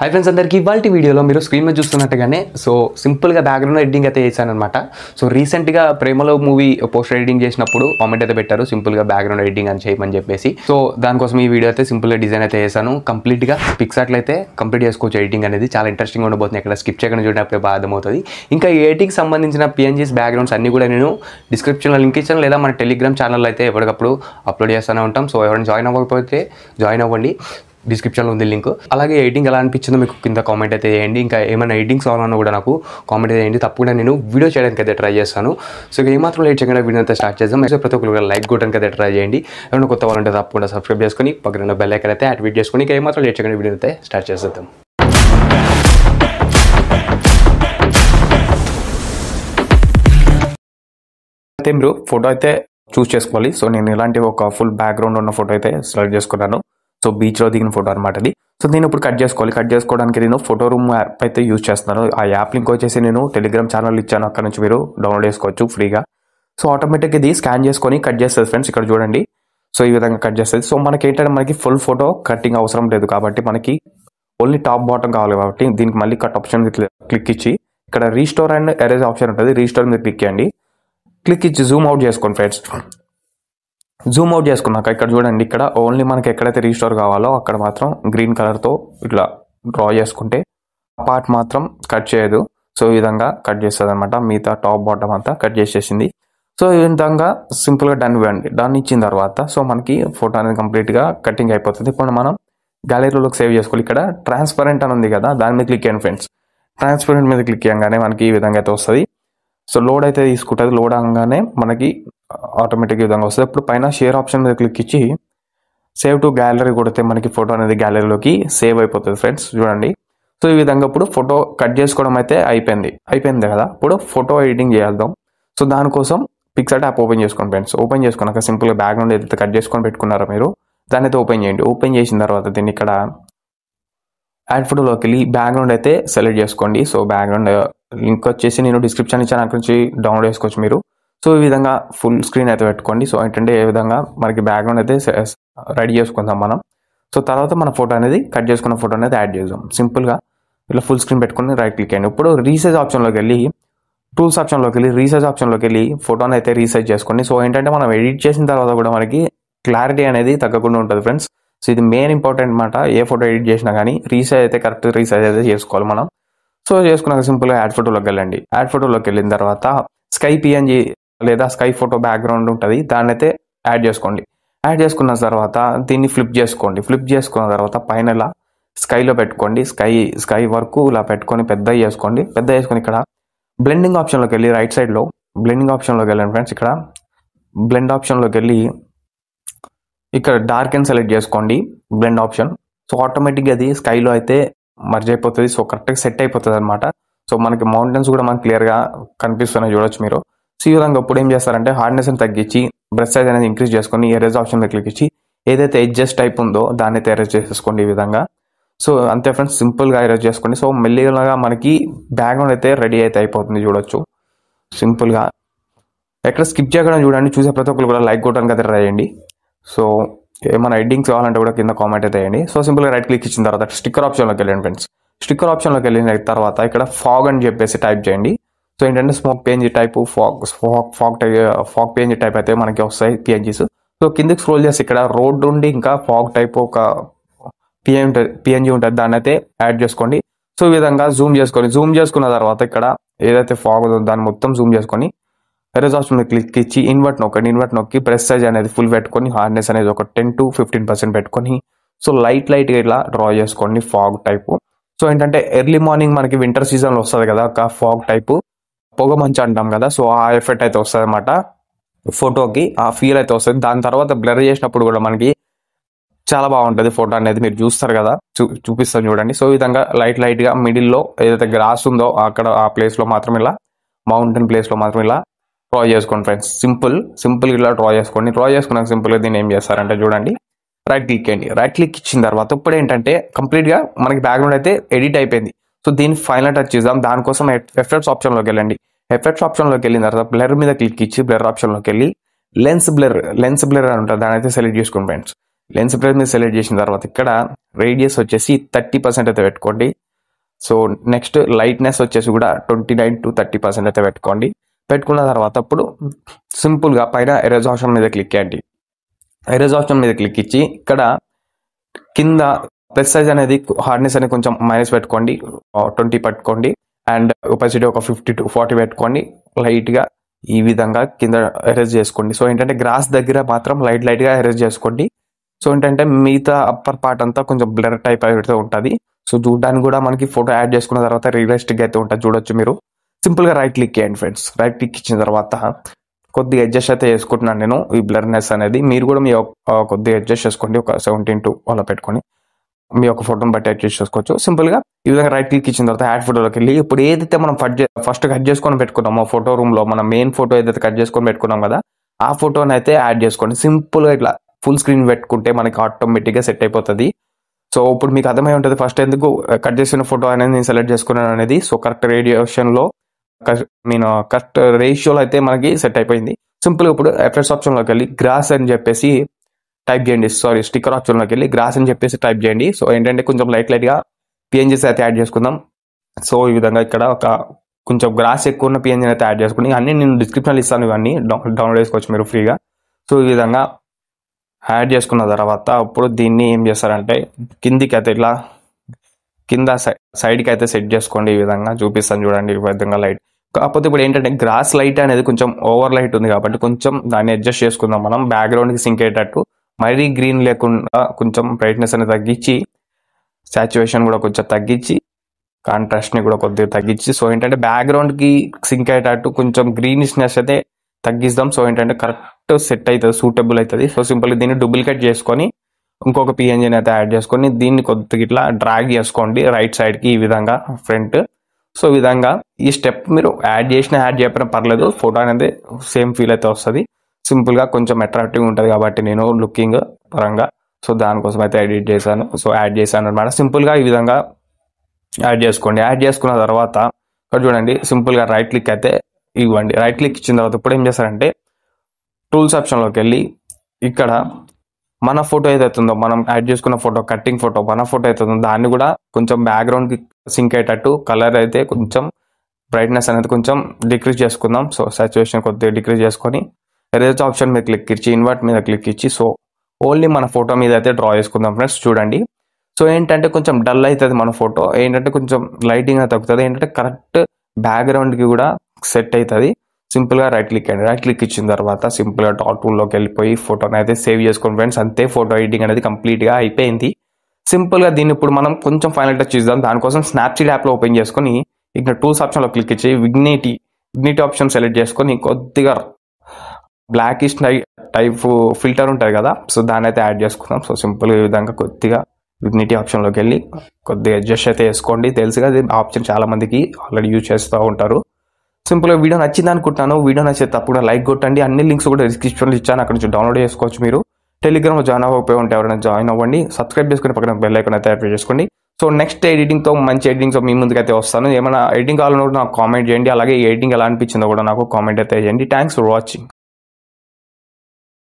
hi friends అందరికీ ఇవాళ వీడియోలో మీరు స్క్రీన్ మీద చూస్తున్నట్టుగానే సో సింపుల్గా బ్యాక్గ్రౌండ్ ఎడిటింగ్ అయితే చేశానమాట సో రీసెంట్గా ప్రేమలో మూవీ పోస్టర్ ఎడిటింగ్ చేసినప్పుడు కామెంట్ అయితే పెట్టారు సింపుల్గా బ్యాక్గ్రౌండ్ ఎడిటింగ్ అని చేయమని చెప్పేసి సో దానికోసం ఈ వీడియో అయితే సింపుల్గా డిజైన్ అయితే చేశాను కంప్లీట్గా పిక్సార్ట్లు అయితే కంప్లీట్ చేసుకోవచ్చు ఎడిటింగ్ అనేది చాలా ఇంట్రెస్టింగ్ ఉండబోతుంది ఎక్కడ స్కిప్ చేయకుండా చూడటప్పుడు బాగా అర్థమవుతుంది ఇంకా ఎడిటింగ్ సంబంధించిన పిఎన్జీస్ బ్యాక్గ్రౌండ్స్ అన్ని కూడా నేను డిస్క్రిప్షన్లో లింక్ ఇచ్చాను లేదా మన టెలిగ్రామ్ ఛానల్ అయితే ఎప్పటికప్పుడు అప్లోడ్ చేస్తూనే ఉంటాం సో ఎవరైనా జాయిన్ అవ్వకపోతే జాయిన్ అవ్వండి డిస్క్రిప్షన్లో ఉంది లింక్ అలాగే ఎడిటింగ్ ఎలా అనిపించిందో మీకు కింద కామెంట్ అయితే చేయండి ఇంకా ఏమైనా ఎడిటింగ్స్ కావాలన్నా కూడా నాకు కామెంట్ చేయండి తప్పకుండా నేను వీడియో చేయడానికి అయితే ట్రై చేస్తాను సో ఏమాత్రం లేట్ చేయకుండా వీడియో అయితే స్టార్ట్ చేద్దాం సో ప్రతి ఒక్కరు లైక్ కొట్టడానికి అయితే ట్రై చేయండి ఏమైనా కొత్త వాళ్ళంటే తప్పకుండా సబ్స్క్రైబ్ చేసుకొని పక్కన బెల్ ఐకన్ అయితే యాక్టివేట్ చేసుకొని ఇంకా ఏమాత్రం లేట్ చేయకుండా వీడియో అయితే స్టార్ట్ చేసేద్దాం అయితే మీరు ఫోటో అయితే చూస్ చేసుకోవాలి సో నేను ఇలాంటి ఒక ఫుల్ బ్యాక్గ్రౌండ్ ఉన్న ఫోటో అయితే సెలెక్ట్ చేసుకున్నాను సో బీచ్లో దిగిన ఫోటో అనమాట అది సో నేను ఇప్పుడు కట్ చేసుకోవాలి కట్ చేసుకోవడానికి నేను ఫోటో రూమ్ యాప్ అయితే యూజ్ చేస్తున్నాను ఆ యాప్ లింక్ వచ్చేసి నేను టెలిగ్రామ్ ఛానల్ ఇచ్చాను అక్కడ నుంచి మీరు డౌన్లోడ్ చేసుకోవచ్చు ఫ్రీగా సో ఆటోమేటిక్ ఇది స్కాన్ చేసుకొని కట్ చేస్తుంది ఫ్రెండ్స్ ఇక్కడ చూడండి సో ఈ విధంగా కట్ చేస్తుంది సో మనకి ఏంటంటే మనకి ఫుల్ ఫోటో కటింగ్ అవసరం లేదు కాబట్టి మనకి ఓన్లీ టాప్ బాటం కావాలి కాబట్టి దీనికి మళ్ళీ కట్ ఆప్షన్ క్లిక్ ఇచ్చి ఇక్కడ రీస్టోర్ అండ్ ఎరేజ్ ఆప్షన్ ఉంటుంది రీస్టోర్ మీద క్లిక్ చేయండి క్లిక్ ఇచ్చి జూమ్ అవుట్ చేసుకోండి ఫ్రెండ్స్ జూమ్ అవుట్ చేసుకున్నాక ఇక్కడ చూడండి ఇక్కడ ఓన్లీ మనకి ఎక్కడైతే రీస్టోర్ కావాలో అక్కడ మాత్రం గ్రీన్ కలర్తో ఇట్లా డ్రా చేసుకుంటే పార్ట్ మాత్రం కట్ చేయదు సో ఈ విధంగా కట్ చేస్తుంది అనమాట మిగతా టాప్ బాటమ్ అంతా కట్ చేసేసింది సో ఈ విధంగా సింపుల్గా డన్ ఇవ్వండి డన్ ఇచ్చిన తర్వాత సో మనకి ఫోటో అనేది కంప్లీట్గా కటింగ్ అయిపోతుంది ఇప్పుడు మనం గ్యాలరీలోకి సేవ్ చేసుకోవాలి ఇక్కడ ట్రాన్స్పరెంట్ అని ఉంది కదా దాని మీద క్లిక్ చేయండి ఫ్రెండ్స్ ట్రాన్స్పరెంట్ మీద క్లిక్ చేయగానే మనకి ఈ విధంగా అయితే వస్తుంది సో లోడ్ అయితే తీసుకుంటుంది లోడ్ అనగానే మనకి ఆటోమేటిక్ విధంగా వస్తుంది అప్పుడు పైన షేర్ ఆప్షన్ మీద క్లిక్ ఇచ్చి సేవ్ టు గ్యాలరీ కొడితే మనకి ఫోటో అనేది గ్యాలరీలోకి సేవ్ అయిపోతుంది ఫ్రెండ్స్ చూడండి సో ఈ విధంగా ఇప్పుడు ఫోటో కట్ చేసుకోవడం అయితే అయిపోయింది అయిపోయింది కదా ఇప్పుడు ఫోటో ఎడిటింగ్ చేద్దాం సో దానికోసం పిక్సర్ యాప్ ఓపెన్ చేసుకోండి ఫ్రెండ్స్ ఓపెన్ చేసుకున్నాక సింపుల్గా బ్యాక్గ్రౌండ్ ఏదైతే కట్ చేసుకొని పెట్టుకున్నారో మీరు దాని అయితే ఓపెన్ చేయండి ఓపెన్ చేసిన తర్వాత దీన్ని ఇక్కడ యాడ్ ఫోటోలోకి వెళ్ళి బ్యాక్గ్రౌండ్ అయితే సెలెక్ట్ చేసుకోండి సో బ్యాక్గ్రౌండ్ లింక్ uh, వచ్చేసి నేను డిస్క్రిప్షన్ ఇచ్చాను అక్కడి నుంచి డౌన్లోడ్ చేసుకోవచ్చు మీరు సో ఈ విధంగా ఫుల్ స్క్రీన్ అయితే పెట్టుకోండి సో ఏంటంటే ఏ విధంగా మనకి బ్యాక్గ్రౌండ్ అయితే రెడీ చేసుకుందాం మనం సో తర్వాత మన ఫోటో అనేది కట్ చేసుకున్న ఫోటో అనేది యాడ్ చేద్దాం సింపుల్గా ఇలా ఫుల్ స్క్రీన్ పెట్టుకుని రైట్ క్లిక్ చేయండి ఇప్పుడు రీసైజ్ ఆప్షన్లోకి వెళ్ళి టూల్స్ ఆప్షన్లోకి వెళ్ళి రీసైజ్ ఆప్షన్లోకి వెళ్ళి ఫోటోని అయితే రీసైజ్ చేసుకోండి సో ఏంటంటే మనం ఎడిట్ చేసిన తర్వాత కూడా మనకి క్లారిటీ అనేది తగ్గకుండా ఉంటుంది ఫ్రెండ్స్ సో ఇది మెయిన్ ఇంపార్టెంట్ అనమాట ఏ ఫోటో ఎడిట్ చేసినా కానీ రీసైజ్ అయితే కరెక్ట్ రీసైజ్ అయితే చేసుకోవాలి మనం సో చేసుకున్నాక సింపుల్గా యాడ్ ఫోటోలోకి వెళ్ళండి యాడ్ ఫోటోలోకి వెళ్ళిన తర్వాత స్కై పిఎన్జీ లేదా స్కై ఫోటో బ్యాక్గ్రౌండ్ ఉంటుంది దాన్ని అయితే యాడ్ చేసుకోండి యాడ్ చేసుకున్న తర్వాత దీన్ని ఫ్లిప్ చేసుకోండి ఫ్లిప్ చేసుకున్న తర్వాత పైన స్కైలో పెట్టుకోండి స్కై స్కై వరకు ఇలా పెట్టుకొని పెద్ద చేసుకోండి పెద్ద చేసుకొని ఇక్కడ బ్లెండింగ్ ఆప్షన్లోకి వెళ్ళి రైట్ సైడ్లో బ్లెండింగ్ ఆప్షన్లోకి వెళ్ళండి ఫ్రెండ్స్ ఇక్కడ బ్లెండ్ ఆప్షన్లోకి వెళ్ళి ఇక్కడ డార్క్ అండ్ సెలెక్ట్ చేసుకోండి బ్లెండ్ ఆప్షన్ సో ఆటోమేటిక్గా అది స్కైలో అయితే మర్జ్ అయిపోతుంది సో కరెక్ట్గా సెట్ అయిపోతుంది అనమాట సో మనకి మౌంటైన్స్ కూడా మనకి క్లియర్గా కనిపిస్తున్నాయి చూడొచ్చు మీరు సో ఈ విధంగా అప్పుడు ఏం చేస్తారంటే హార్డ్నెస్ని తగ్గించి బ్రష్ సైజ్ అనేది ఇంక్రీజ్ చేసుకొని ఎరేజ్ ఆప్షన్లో క్లిక్ ఇచ్చి ఏదైతే ఎడ్జస్ట్ టైప్ ఉందో దాన్ని అయితే ఎరేజ్ చేసేసుకోండి ఈ విధంగా సో అంతే ఫ్రెండ్స్ సింపుల్గా ఎరేజ్ చేసుకోండి సో మెల్లిగా మనకి బ్యాక్గ్రౌండ్ అయితే రెడీ అయితే అయిపోతుంది చూడొచ్చు సింపుల్గా ఎక్కడ స్కిప్ చేయకుండా చూడండి చూసే ప్రతి ఒక్కరు కూడా లైక్ కొట్టడం కదా రాయండి సో ఏమైనా ఎడ్డింగ్స్ కావాలంటే కూడా కింద కామెంట్ అయితే వేయండి సో సింపుల్గా రైట్ క్లిక్ ఇచ్చిన తర్వాత స్టిక్కర్ ఆప్షన్లోకి వెళ్ళండి ఫ్రెండ్స్ స్టిక్కర్ ఆప్షన్లోకి వెళ్ళిన తర్వాత ఇక్కడ ఫాగ్ అని చెప్పేసి టైప్ చేయండి సో ఏంటంటే smoke PNG type fog fog fog type fog PNG type అయితే మనకి వస్తాయి పిఎన్జీస్ సో కిందకి స్క్రోల్ చేస్తే ఇక్కడ రోడ్ ఉండి ఇంకా ఫాగ్ టైప్ ఒక పిఎం పిఎన్జీ ఉంటుంది దాన్ని అయితే యాడ్ చేసుకోండి సో ఈ విధంగా జూమ్ చేసుకొని జూమ్ చేసుకున్న తర్వాత ఇక్కడ ఏదైతే ఫాగ్ ఉందో దాన్ని మొత్తం జూమ్ చేసుకొని ఎరేజ్ ఆప్షన్ మీద క్లిక్ ఇచ్చి ఇన్వర్ట్ నొక్కండి ఇన్వర్ట్ నొక్కి బ్రెస్ సైజ్ అనేది ఫుల్ పెట్టుకొని హార్డ్నెస్ అనేది ఒక టెన్ టు ఫిఫ్టీన్ పర్సెంట్ పెట్టుకొని సో లైట్ లైట్ ఇలా డ్రా చేసుకోండి ఫాగ్ టైపు సో ఏంటంటే ఎర్లీ మార్నింగ్ మనకి వింటర్ సీజన్లో వస్తుంది కదా ఒక ఫాగ్ టైపు పొగ మంచు అంటాం కదా సో ఆ ఎఫెక్ట్ అయితే వస్తుంది అనమాట ఫోటోకి ఆ ఫీల్ అయితే వస్తుంది దాని తర్వాత బ్లర్ చేసినప్పుడు కూడా మనకి చాలా బాగుంటుంది ఫోటో అనేది మీరు చూస్తారు కదా చూ చూపిస్తాను చూడండి సో ఈ విధంగా లైట్ లైట్గా మిడిల్లో ఏదైతే గ్రాస్ ఉందో అక్కడ ఆ ప్లేస్లో మాత్రం ఇలా మౌంటైన్ ప్లేస్లో మాత్రం ఇలా డ్రా చేసుకోండి ఫ్రెండ్స్ సింపుల్ సింపుల్ ఇలా డ్రా చేసుకోండి డ్రా చేసుకున్నాక సింపుల్గా దీన్ని ఏం చేస్తారంటే చూడండి రైట్ క్లిక్ చేయండి రైట్ క్లిక్ ఇచ్చిన తర్వాత ఇప్పుడు ఏంటంటే కంప్లీట్గా మనకి బ్యాక్గ్రౌండ్ అయితే ఎడిట్ అయిపోయింది సో దీన్ని ఫైనల్ టచ్ చేద్దాం దానికోసం ఎఫెక్ట్స్ ఆప్షన్లోకి వెళ్ళండి ఎఫెక్ట్స్ ఆప్షన్లోకి వెళ్ళిన తర్వాత బ్లర్ మీద క్లిక్ ఇచ్చి బ్లర్ ఆప్షన్లోకి వెళ్ళి లెన్స్ బ్లర్ లెన్స్ బ్లర్ అని ఉంటుంది దాని అయితే సెలెక్ట్ చేసుకోండి ఫ్రెండ్స్ లెన్స్ బ్లర్ మీద సెలెక్ట్ చేసిన తర్వాత ఇక్కడ రేడియస్ వచ్చేసి థర్టీ పర్సెంట్ అయితే పెట్టుకోండి సో నెక్స్ట్ లైట్నెస్ వచ్చేసి కూడా twenty nine to thirty percent అయితే పెట్టుకోండి పెట్టుకున్న తర్వాత అప్పుడు సింపుల్గా పైన ఎరేజ్ ఆప్షన్ మీద క్లిక్ చేయండి ఎరేజ్ ఆప్షన్ మీద క్లిక్ ఇచ్చి ఇక్కడ కింద ప్లస్ సైజ్ అనేది హార్డ్నెస్ అనేది కొంచెం మైనస్ పెట్టుకోండి ట్వంటీ uh, పెట్టుకోండి అండ్ ఒపాసిటీ ఒక ఫిఫ్టీ టు ఫార్టీ పెట్టుకోండి లైట్గా ఈ విధంగా కింద ఎరేజ్ చేసుకోండి సో ఏంటంటే గ్రాస్ దగ్గర మాత్రం లైట్ లైట్గా అరేంజ్ చేసుకోండి సో ఏంటంటే మిగతా అప్పర్ పార్ట్ అంతా కొంచెం బ్లర్ టైప్ అయితే ఉంటుంది సో చూడడానికి కూడా మనకి ఫోటో యాడ్ చేసుకున్న తర్వాత రియలిస్టిక్ అయితే ఉంటుంది చూడొచ్చు మీరు సింపుల్గా రైట్ క్లిక్ చేయండి ఫ్రెండ్స్ రైట్ క్లిక్ ఇచ్చిన తర్వాత కొద్దిగా అడ్జస్ట్ అయితే చేసుకుంటున్నాను నేను ఈ బ్లర్నెస్ అనేది మీరు కూడా మీ కొద్దిగా అడ్జస్ట్ చేసుకోండి ఒక సెవెంటీన్ టు అలా పెట్టుకొని మీ యొక్క ఫోటోని బట్టి యాడ్ చేసుకోవచ్చు సింపుల్ గా ఈ విధంగా రైట్ క్లిక్ ఇచ్చిన తర్వాత యాడ్ ఫోటోలోకి వెళ్ళి ఇప్పుడు ఏదైతే మనం ఫట్ ఫస్ట్ కట్ చేసుకొని పెట్టుకున్నామో ఫోటో రూమ్ లో మన మెయిన్ ఫోటో ఏదైతే కట్ చేసుకొని పెట్టుకున్నాం కదా ఆ ఫోటోని అయితే యాడ్ చేసుకోండి సింపుల్గా ఇట్లా ఫుల్ స్క్రీన్ పెట్టుకుంటే మనకి ఆటోమేటిక్ గా సెట్ అయిపోతుంది సో ఇప్పుడు మీకు అర్థమై ఉంటుంది ఫస్ట్ ఎందుకు కట్ చేసిన ఫోటో అనేది నేను సెలెక్ట్ చేసుకున్నాను అనేది సో కరెక్ట్ లో మీన్ కరెక్ట్ రేషియోలో అయితే మనకి సెట్ అయిపోయింది సింపుల్ ఇప్పుడు ఎఫెక్ట్స్ ఆప్షన్లోకి వెళ్ళి గ్రాస్ అని చెప్పేసి టైప్ చేయండి సారీ స్టిక్కర్ ఆప్షన్లోకి వెళ్ళి గ్రాస్ అని చెప్పేసి టైప్ చేయండి సో ఏంటంటే కొంచెం లైట్ లైట్గా పిఎన్జీస్ అయితే యాడ్ చేసుకుందాం సో ఈ విధంగా ఇక్కడ ఒక కొంచెం గ్రాస్ ఎక్కువ ఉన్న పిఎన్జీని అయితే యాడ్ చేసుకుని అన్నీ నేను డిస్క్రిప్షన్లో ఇస్తాను ఇవన్నీ డౌన్లోడ్ చేసుకోవచ్చు మీరు ఫ్రీగా సో ఈ విధంగా యాడ్ చేసుకున్న తర్వాత అప్పుడు దీన్ని ఏం చేస్తారంటే కిందికి అయితే ఇట్లా కింద సైడ్కి అయితే సెట్ చేసుకోండి ఈ విధంగా చూపిస్తాను చూడండి ఈ విధంగా లైట్ కాకపోతే ఇప్పుడు ఏంటంటే గ్రాస్ లైట్ అనేది కొంచెం ఓవర్ లైట్ ఉంది కాబట్టి కొంచెం దాన్ని అడ్జస్ట్ చేసుకుందాం మనం బ్యాక్గ్రౌండ్కి సింక్ అయ్యేటట్టు మరీ గ్రీన్ లేకుండా కొంచెం బ్రైట్నెస్ అనేది తగ్గించి సాచ్యువేషన్ కూడా కొంచెం తగ్గించి కాంట్రాస్ట్ని కూడా కొద్దిగా తగ్గించి సో ఏంటంటే బ్యాక్గ్రౌండ్కి సింక్ అయ్యేటట్టు కొంచెం గ్రీనిష్నెస్ అయితే తగ్గిస్తాం సో ఏంటంటే కరెక్ట్ సెట్ అవుతుంది సూటబుల్ అవుతుంది సో సింపుల్ దీన్ని డూప్లికేట్ చేసుకొని ఇంకొక పిఎన్జిని అయితే యాడ్ చేసుకొని దీన్ని కొద్దిగా ఇట్లా డ్రాగ్ చేసుకోండి రైట్ సైడ్కి ఈ విధంగా ఫ్రంట్ సో ఈ విధంగా ఈ స్టెప్ మీరు యాడ్ చేసినా యాడ్ చేయకపోయినా పర్లేదు ఫోటో అనేది సేమ్ ఫీల్ అయితే వస్తుంది సింపుల్గా కొంచెం అట్రాక్టివ్ ఉంటుంది కాబట్టి నేను లుకింగ్ పరంగా సో దానికోసం అయితే ఎడిట్ చేశాను సో యాడ్ చేశాను అనమాట సింపుల్గా ఈ విధంగా యాడ్ చేసుకోండి యాడ్ చేసుకున్న తర్వాత ఇక్కడ చూడండి సింపుల్గా రైట్ క్లిక్ అయితే ఇవ్వండి రైట్ క్లిక్ ఇచ్చిన తర్వాత ఇప్పుడు ఏం చేస్తారంటే టూల్స్ ఆప్షన్లోకి వెళ్ళి ఇక్కడ మన ఫోటో ఏదైతుందో మనం యాడ్ చేసుకున్న ఫోటో కట్టింగ్ ఫోటో మన ఫోటో అయితే ఉందో దాన్ని కూడా కొంచెం బ్యాక్గ్రౌండ్కి సింక్ అయ్యేటట్టు కలర్ అయితే కొంచెం బ్రైట్నెస్ అనేది కొంచెం డిక్రీజ్ చేసుకుందాం సో సాచువేషన్ కొద్దిగా డిక్రీజ్ చేసుకొని ఎరేజ్ ఆప్షన్ మీద క్లిక్ ఇచ్చి ఇన్వర్ట్ మీద క్లిక్ ఇచ్చి సో ఓన్లీ మన ఫోటో మీద అయితే డ్రా చేసుకుందాం ఫ్రెండ్స్ చూడండి సో ఏంటంటే కొంచెం డల్ అవుతుంది మన ఫోటో ఏంటంటే కొంచెం లైటింగ్ తగ్గుతుంది ఏంటంటే కరెక్ట్ బ్యాక్గ్రౌండ్కి కూడా సెట్ అవుతుంది సింపుల్గా రైట్ క్లిక్ అండి రైట్ క్లిక్ ఇచ్చిన తర్వాత సింపుల్గా డాట్ లోకి వెళ్ళిపోయి ఫోటోని అయితే సేవ్ చేసుకోండి ఫ్రెండ్స్ అంతే ఫోటో ఎడిటింగ్ అనేది కంప్లీట్గా అయిపోయింది సింపుల్గా దీన్ని ఇప్పుడు మనం కొంచెం ఫైనల్ టచ్ చూద్దాం దానికోసం యాప్ యాప్లో ఓపెన్ చేసుకొని ఇక్కడ టూల్స్ ఆప్షన్లో క్లిక్ ఇచ్చి విగ్నిటీ విగ్నిటీ ఆప్షన్ సెలెక్ట్ చేసుకొని కొద్దిగా బ్లాకిష్ ఇష్ టైప్ ఫిల్టర్ ఉంటుంది కదా సో దాని అయితే యాడ్ చేసుకున్నాం సో సింపుల్ ఈ విధంగా కొద్దిగా యూనిటీ ఆప్షన్లోకి వెళ్ళి కొద్దిగా అడ్జస్ట్ అయితే వేసుకోండి తెలుసుగా ఆప్షన్ చాలామందికి ఆల్రెడీ యూజ్ చేస్తూ ఉంటారు సింపుల్గా వీడియో నచ్చింది అనుకుంటున్నాను వీడియో నచ్చితే తప్పకుండా లైక్ కొట్టండి అన్ని లింక్స్ కూడా డిస్క్రిప్షన్లో ఇచ్చాను అక్కడ నుంచి డౌన్లోడ్ చేసుకోవచ్చు మీరు టెలిగ్రామ్లో జాయిన్ అవ్వకపోయి ఉంటే ఎవరైనా జాయిన్ అవ్వండి సబ్స్క్రైబ్ చేసుకుని పక్కన బెల్ ఐకాన్ అయితే యాడ్ చేసుకోండి సో నెక్స్ట్ ఎడిటింగ్తో మంచి ఎడిటింగ్తో మీ ముందుకైతే వస్తాను ఏమైనా ఎడిటింగ్ కావాలన్నా కూడా నాకు కామెంట్ చేయండి అలాగే ఎడిటింగ్ ఎలా అనిపించిందో కూడా నాకు కామెంట్ అయితే చేయండి థ్యాంక్స్ ఫర్ వాచింగ్